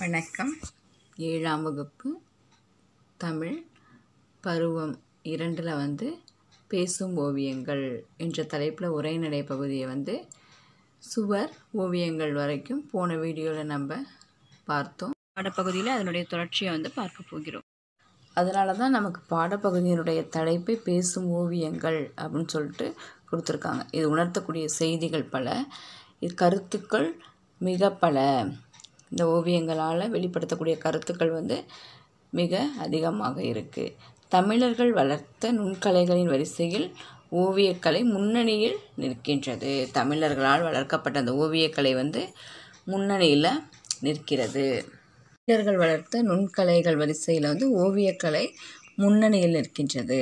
வணக்கம் ஏழாம் வகுப்பு தமிழ் பருவம் இரண்டில் வந்து பேசும் ஓவியங்கள் என்ற தலைப்பில் உரைநடை பகுதியை வந்து சுவர் ஓவியங்கள் வரைக்கும் போன வீடியோவில் நம்ம பார்த்தோம் பாடப்பகுதியில் அதனுடைய தொடர்ச்சியை வந்து பார்க்க போகிறோம் அதனால தான் நமக்கு பாடப்பகுதியினுடைய தலைப்பை பேசும் ஓவியங்கள் அப்படின்னு சொல்லிட்டு கொடுத்துருக்காங்க இது உணர்த்தக்கூடிய செய்திகள் பல இது கருத்துக்கள் மிக பல இந்த ஓவியங்களால் வெளிப்படுத்தக்கூடிய கருத்துக்கள் வந்து மிக அதிகமாக இருக்குது தமிழர்கள் வளர்த்த நுண்கலைகளின் வரிசையில் ஓவியக்கலை முன்னணியில் நிற்கின்றது தமிழர்களால் வளர்க்கப்பட்ட அந்த ஓவியக்கலை வந்து முன்னணியில் நிற்கிறது தமிழர்கள் வளர்த்த நுண்கலைகள் வரிசையில் வந்து ஓவியக்கலை முன்னணியில் நிற்கின்றது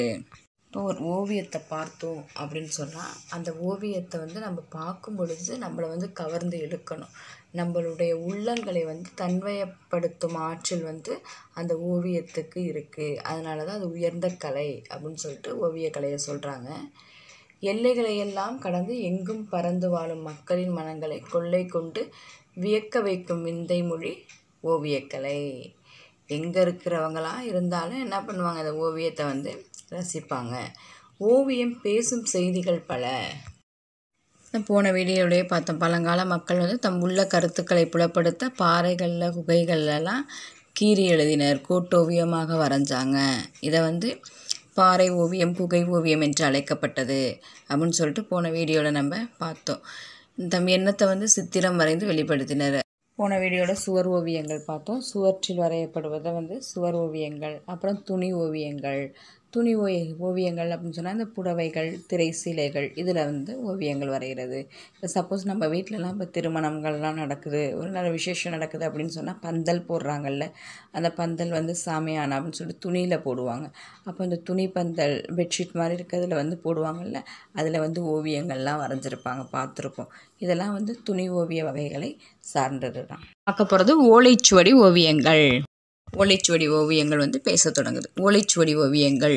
இப்போ ஒரு ஓவியத்தை பார்த்தோம் அப்படின்னு சொன்னால் அந்த ஓவியத்தை வந்து நம்ம பார்க்கும் பொழுது நம்மளை வந்து கவர்ந்து இழுக்கணும் நம்மளுடைய உள்ளங்களை வந்து தன்மையப்படுத்தும் ஆற்றல் வந்து அந்த ஓவியத்துக்கு இருக்குது அதனால தான் அது உயர்ந்த கலை அப்படின்னு சொல்லிட்டு ஓவியக்கலையை சொல்கிறாங்க எல்லைகளை எல்லாம் கடந்து எங்கும் பறந்து வாழும் மக்களின் மனங்களை கொள்ளை கொண்டு வியக்க வைக்கும் விந்தை மொழி ஓவியக்கலை எங்கே இருக்கிறவங்களாக இருந்தாலும் என்ன பண்ணுவாங்க அந்த ஓவியத்தை வந்து ரசிப்பாங்க ஓவியம் பேசும் செய்திகள் பல போன வீடியோவிலேயே பார்த்தோம் பழங்கால மக்கள் வந்து தம் உள்ள கருத்துக்களை புலப்படுத்த பாறைகளில் குகைகள்லாம் கீறி எழுதினர் கூட்டோவியமாக வரைஞ்சாங்க இதை வந்து பாறை ஓவியம் குகை ஓவியம் என்று அழைக்கப்பட்டது அப்படின்னு சொல்லிட்டு போன வீடியோவில் நம்ம பார்த்தோம் தம் எண்ணத்தை வந்து சித்திரம் வரைந்து வெளிப்படுத்தினர் போன வீடியோவில் சுவர் ஓவியங்கள் பார்த்தோம் சுவற்றில் வரையப்படுவதை வந்து சுவர் ஓவியங்கள் அப்புறம் துணி ஓவியங்கள் துணி ஓய ஓவியங்கள் அப்படின்னு சொன்னால் இந்த புடவைகள் திரை சீலைகள் இதில் வந்து ஓவியங்கள் வரைகிறது இப்போ சப்போஸ் நம்ம வீட்டிலலாம் இப்போ திருமணங்கள்லாம் நடக்குது ஒரு நல்ல விசேஷம் நடக்குது அப்படின்னு சொன்னால் பந்தல் போடுறாங்கல்ல அந்த பந்தல் வந்து சாமியானா அப்படின்னு சொல்லிட்டு துணியில் போடுவாங்க அப்போ அந்த துணி பந்தல் பெட்ஷீட் மாதிரி இருக்கிறதுல வந்து போடுவாங்கல்ல அதில் வந்து ஓவியங்கள்லாம் வரைஞ்சிருப்பாங்க பார்த்துருப்போம் இதெல்லாம் வந்து துணி ஓவிய வகைகளை சார்ந்தது தான் பார்க்க போகிறது ஓலைச்சுவடி ஓவியங்கள் ஒளிச்சுவடி ஓவியங்கள் வந்து பேசத் தொடங்குது ஒளிச்சுவடி ஓவியங்கள்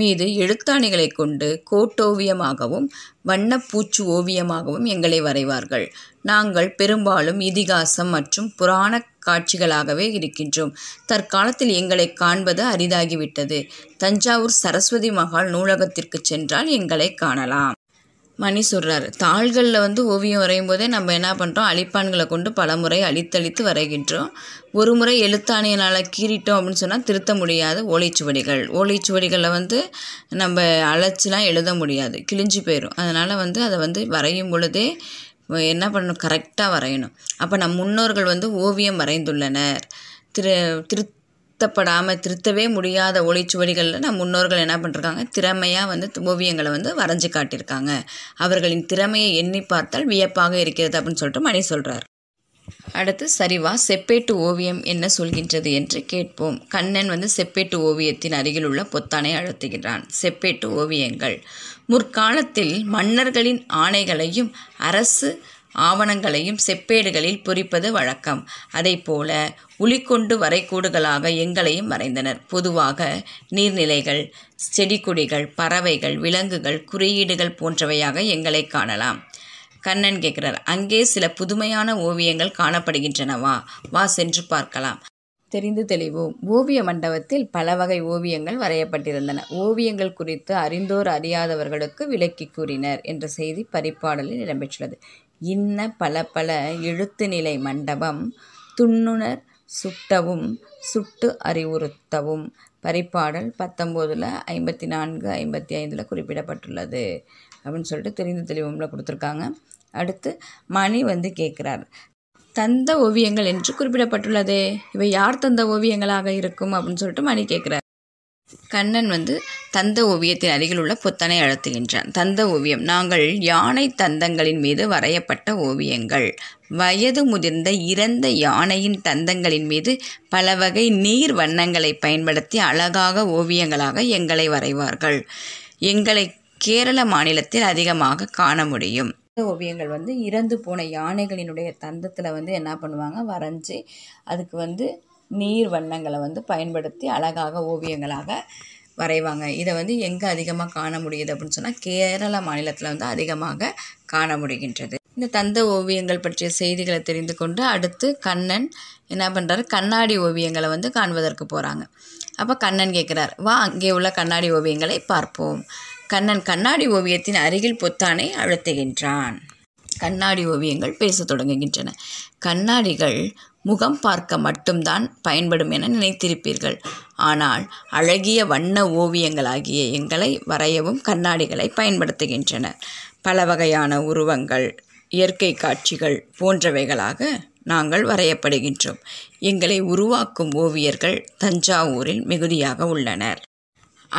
மீது எழுத்தாணிகளை கொண்டு கோட்டோவியமாகவும் வண்ணப்பூச்சு ஓவியமாகவும் எங்களை வரைவார்கள் நாங்கள் பெரும்பாலும் இதிகாசம் மற்றும் புராண காட்சிகளாகவே இருக்கின்றோம் தற்காலத்தில் எங்களை காண்பது அரிதாகிவிட்டது தஞ்சாவூர் சரஸ்வதி மகால் நூலகத்திற்கு சென்றால் எங்களை காணலாம் மணி சொல்கிறார் தாள்களில் வந்து ஓவியம் வரையும் போதே நம்ம என்ன பண்ணுறோம் அழிப்பான்களை கொண்டு பல முறை அழித்தழித்து வரைகின்றோம் ஒரு முறை எழுத்தாணியனால் கீறிட்டோம் அப்படின்னு சொன்னால் திருத்த முடியாது ஓலைச்சுவடிகள் ஓலைச்சுவடிகளில் வந்து நம்ம அழைச்சிலாம் எழுத முடியாது கிழிஞ்சு போயிடும் அதனால் வந்து அதை வந்து வரையும் பொழுதே என்ன பண்ணணும் கரெக்டாக வரையணும் அப்போ நம் முன்னோர்கள் வந்து ஓவியம் வரைந்துள்ளனர் திரு திரு திருத்தப்படாமல் திருத்தவே முடியாத ஒளிச்சுவடிகளில் நம் முன்னோர்கள் என்ன பண்ணிருக்காங்க திறமையாக வந்து ஓவியங்களை வந்து வரைஞ்சு காட்டியிருக்காங்க அவர்களின் திறமையை எண்ணி பார்த்தால் வியப்பாக இருக்கிறது அப்படின்னு சொல்லிட்டு மணி சொல்கிறார் அடுத்து சரிவா செப்பேட்டு ஓவியம் என்ன சொல்கின்றது என்று கேட்போம் கண்ணன் வந்து செப்பேட்டு ஓவியத்தின் அருகில் உள்ள பொத்தானை அழுத்துகிறான் செப்பேட்டு ஓவியங்கள் முற்காலத்தில் மன்னர்களின் ஆணைகளையும் அரசு ஆவணங்களையும் செப்பேடுகளில் பொறிப்பது வழக்கம் போல உளிக்கொண்டு வரைக்கூடுகளாக எங்களையும் வரைந்தனர் பொதுவாக நீர்நிலைகள் கொடிகள் பறவைகள் விலங்குகள் குறியீடுகள் போன்றவையாக எங்களை காணலாம் கண்ணன் கேட்கிறார் அங்கே சில புதுமையான ஓவியங்கள் காணப்படுகின்றனவா வா சென்று பார்க்கலாம் தெரிந்து தெளிவோம் ஓவிய மண்டபத்தில் பல வகை ஓவியங்கள் வரையப்பட்டிருந்தன ஓவியங்கள் குறித்து அறிந்தோர் அறியாதவர்களுக்கு விளக்கி கூறினர் என்ற செய்தி பரிப்பாடலில் இடம்பெற்றுள்ளது இன்ன பல எழுத்து எழுத்துநிலை மண்டபம் துண்ணுணர் சுட்டவும் சுட்டு அறிவுறுத்தவும் பரிப்பாடல் பத்தொம்போதில் ஐம்பத்தி நான்கு ஐம்பத்தி ஐந்தில் குறிப்பிடப்பட்டுள்ளது அப்படின்னு சொல்லிட்டு தெரிந்து தெளிவும்ல கொடுத்துருக்காங்க அடுத்து மணி வந்து கேட்குறார் தந்த ஓவியங்கள் என்று குறிப்பிடப்பட்டுள்ளது இவை யார் தந்த ஓவியங்களாக இருக்கும் அப்படின்னு சொல்லிட்டு மணி கேட்குறார் கண்ணன் வந்து தந்த ஓவியத்தின் அருகில் உள்ள புத்தனை அழுத்துகின்றான் தந்த ஓவியம் நாங்கள் யானை தந்தங்களின் மீது வரையப்பட்ட ஓவியங்கள் வயது முதிர்ந்த இறந்த யானையின் தந்தங்களின் மீது பல வகை நீர் வண்ணங்களை பயன்படுத்தி அழகாக ஓவியங்களாக எங்களை வரைவார்கள் எங்களை கேரள மாநிலத்தில் அதிகமாக காண முடியும் ஓவியங்கள் வந்து இறந்து போன யானைகளினுடைய தந்தத்தில் வந்து என்ன பண்ணுவாங்க வரைஞ்சி அதுக்கு வந்து நீர் வண்ணங்களை வந்து பயன்படுத்தி அழகாக ஓவியங்களாக வரைவாங்க இதை வந்து எங்கே அதிகமாக காண முடியுது அப்படின்னு சொன்னால் கேரள மாநிலத்தில் வந்து அதிகமாக காண முடிகின்றது இந்த தந்த ஓவியங்கள் பற்றிய செய்திகளை தெரிந்து கொண்டு அடுத்து கண்ணன் என்ன பண்ணுறாரு கண்ணாடி ஓவியங்களை வந்து காண்பதற்கு போகிறாங்க அப்போ கண்ணன் கேட்குறார் வா அங்கே உள்ள கண்ணாடி ஓவியங்களை பார்ப்போம் கண்ணன் கண்ணாடி ஓவியத்தின் அருகில் பொத்தானை அழுத்துகின்றான் கண்ணாடி ஓவியங்கள் பேசத் தொடங்குகின்றன கண்ணாடிகள் முகம் பார்க்க மட்டும்தான் பயன்படும் என நினைத்திருப்பீர்கள் ஆனால் அழகிய வண்ண ஓவியங்களாகிய எங்களை வரையவும் கண்ணாடிகளை பயன்படுத்துகின்றன பல வகையான உருவங்கள் இயற்கை காட்சிகள் போன்றவைகளாக நாங்கள் வரையப்படுகின்றோம் எங்களை உருவாக்கும் ஓவியர்கள் தஞ்சாவூரில் மிகுதியாக உள்ளனர்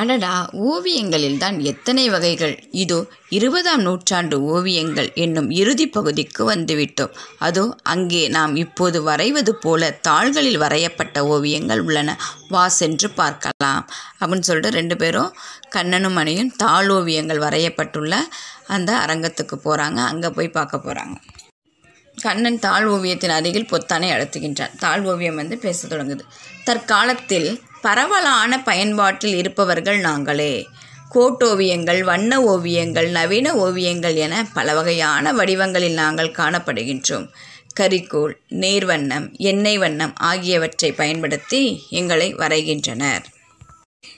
அடடா ஓவியங்களில் தான் எத்தனை வகைகள் இதோ இருபதாம் நூற்றாண்டு ஓவியங்கள் என்னும் இறுதி பகுதிக்கு வந்துவிட்டோம் அதோ அங்கே நாம் இப்போது வரைவது போல தாள்களில் வரையப்பட்ட ஓவியங்கள் உள்ளன வா சென்று பார்க்கலாம் அப்படின்னு சொல்லிட்டு ரெண்டு பேரும் கண்ணனும் அணியும் தாள் ஓவியங்கள் வரையப்பட்டுள்ள அந்த அரங்கத்துக்கு போகிறாங்க அங்கே போய் பார்க்க போகிறாங்க கண்ணன் தாழ் ஓவியத்தின் அருகில் பொத்தானை அழுத்துகின்றான் தாழ் ஓவியம் வந்து பேச தொடங்குது தற்காலத்தில் பரவலான பயன்பாட்டில் இருப்பவர்கள் நாங்களே கோட்டோவியங்கள் வண்ண ஓவியங்கள் நவீன ஓவியங்கள் என பல வகையான வடிவங்களில் நாங்கள் காணப்படுகின்றோம் கரிக்கோல் நேர்வண்ணம் வண்ணம் எண்ணெய் வண்ணம் ஆகியவற்றை பயன்படுத்தி எங்களை வரைகின்றனர்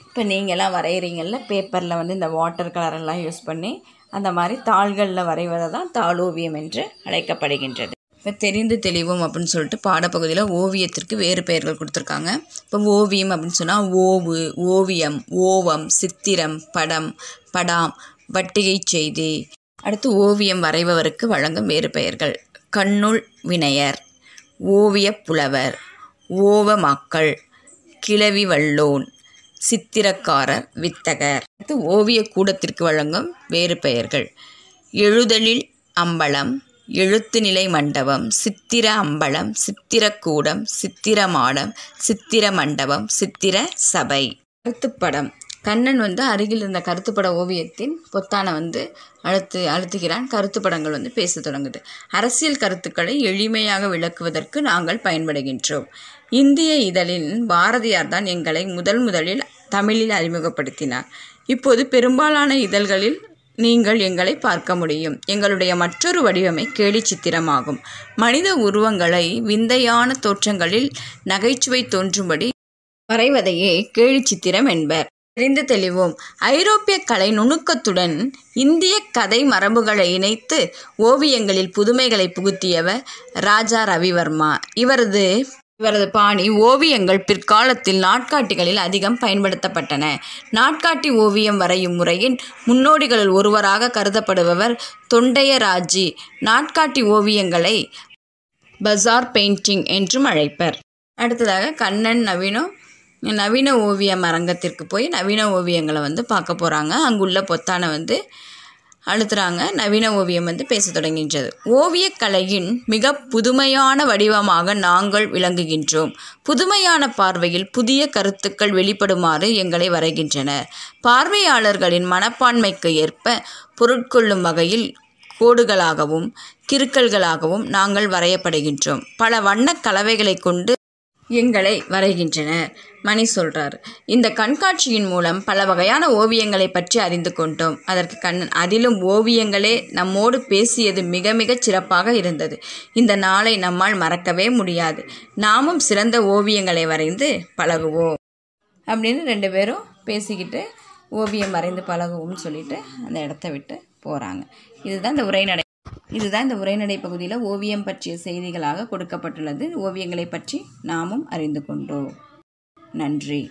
இப்போ நீங்களாம் வரைகிறீங்கள பேப்பரில் வந்து இந்த வாட்டர் கலரெல்லாம் யூஸ் பண்ணி அந்த மாதிரி தாள்களில் வரைவதை தான் ஓவியம் என்று அழைக்கப்படுகின்றது இப்போ தெரிந்து தெளிவும் அப்படின்னு சொல்லிட்டு பாடப்பகுதியில் ஓவியத்திற்கு வேறு பெயர்கள் கொடுத்துருக்காங்க இப்போ ஓவியம் அப்படின்னு சொன்னால் ஓவு ஓவியம் ஓவம் சித்திரம் படம் படாம் வட்டிகை செய்தி அடுத்து ஓவியம் வரைபவருக்கு வழங்கும் வேறு பெயர்கள் கண்ணுள் வினையர் ஓவிய புலவர் ஓவ மக்கள் கிழவி வல்லோன் சித்திரக்காரர் வித்தகர் அடுத்து ஓவிய கூடத்திற்கு வழங்கும் வேறு பெயர்கள் எழுதலில் அம்பலம் எழுத்து நிலை மண்டபம் சித்திர அம்பலம் சித்திரக்கூடம் மாடம் சித்திர மண்டபம் சித்திர சபை கருத்துப்படம் கண்ணன் வந்து அருகில் இருந்த கருத்துப்பட ஓவியத்தின் பொத்தானை வந்து அழுத்து அழுத்துகிறான் கருத்துப்படங்கள் வந்து பேச தொடங்குது அரசியல் கருத்துக்களை எளிமையாக விளக்குவதற்கு நாங்கள் பயன்படுகின்றோம் இந்திய இதழில் பாரதியார் தான் எங்களை முதல் முதலில் தமிழில் அறிமுகப்படுத்தினார் இப்போது பெரும்பாலான இதழ்களில் நீங்கள் எங்களை பார்க்க முடியும் எங்களுடைய மற்றொரு வடிவமை கேலி சித்திரமாகும் மனித உருவங்களை விந்தையான தோற்றங்களில் நகைச்சுவை தோன்றும்படி வரைவதையே கேலி சித்திரம் என்பர் தெரிந்து தெளிவோம் ஐரோப்பிய கலை நுணுக்கத்துடன் இந்திய கதை மரபுகளை இணைத்து ஓவியங்களில் புதுமைகளை புகுத்தியவர் ராஜா ரவிவர்மா இவரது இவரது பாணி ஓவியங்கள் பிற்காலத்தில் நாட்காட்டிகளில் அதிகம் பயன்படுத்தப்பட்டன நாட்காட்டி ஓவியம் வரையும் முறையின் முன்னோடிகளில் ஒருவராக கருதப்படுபவர் தொண்டையராஜி நாட்காட்டி ஓவியங்களை பசார் பெயிண்டிங் என்றும் அழைப்பர் அடுத்ததாக கண்ணன் நவீனம் நவீன ஓவியம் அரங்கத்திற்கு போய் நவீன ஓவியங்களை வந்து பார்க்க போகிறாங்க அங்குள்ள பொத்தானை வந்து அழுத்துறாங்க நவீன ஓவியம் வந்து பேச ஓவியக் ஓவியக்கலையின் மிக புதுமையான வடிவமாக நாங்கள் விளங்குகின்றோம் புதுமையான பார்வையில் புதிய கருத்துக்கள் வெளிப்படுமாறு எங்களை வரைகின்றனர் பார்வையாளர்களின் மனப்பான்மைக்கு ஏற்ப பொருட்கொள்ளும் வகையில் கோடுகளாகவும் கிறுக்கல்களாகவும் நாங்கள் வரையப்படுகின்றோம் பல வண்ண கலவைகளை கொண்டு எங்களை வரைகின்றனர் மணி சொல்கிறார் இந்த கண்காட்சியின் மூலம் பல வகையான ஓவியங்களை பற்றி அறிந்து கொண்டோம் அதற்கு கண்ணன் அதிலும் ஓவியங்களே நம்மோடு பேசியது மிக மிக சிறப்பாக இருந்தது இந்த நாளை நம்மால் மறக்கவே முடியாது நாமும் சிறந்த ஓவியங்களை வரைந்து பழகுவோம் அப்படின்னு ரெண்டு பேரும் பேசிக்கிட்டு ஓவியம் வரைந்து பழகுவோம்னு சொல்லிட்டு அந்த இடத்த விட்டு போகிறாங்க இதுதான் இந்த உரைநடை இதுதான் இந்த உரைநடை பகுதியில் ஓவியம் பற்றிய செய்திகளாக கொடுக்கப்பட்டுள்ளது ஓவியங்களை பற்றி நாமும் அறிந்து கொண்டோம் நன்றி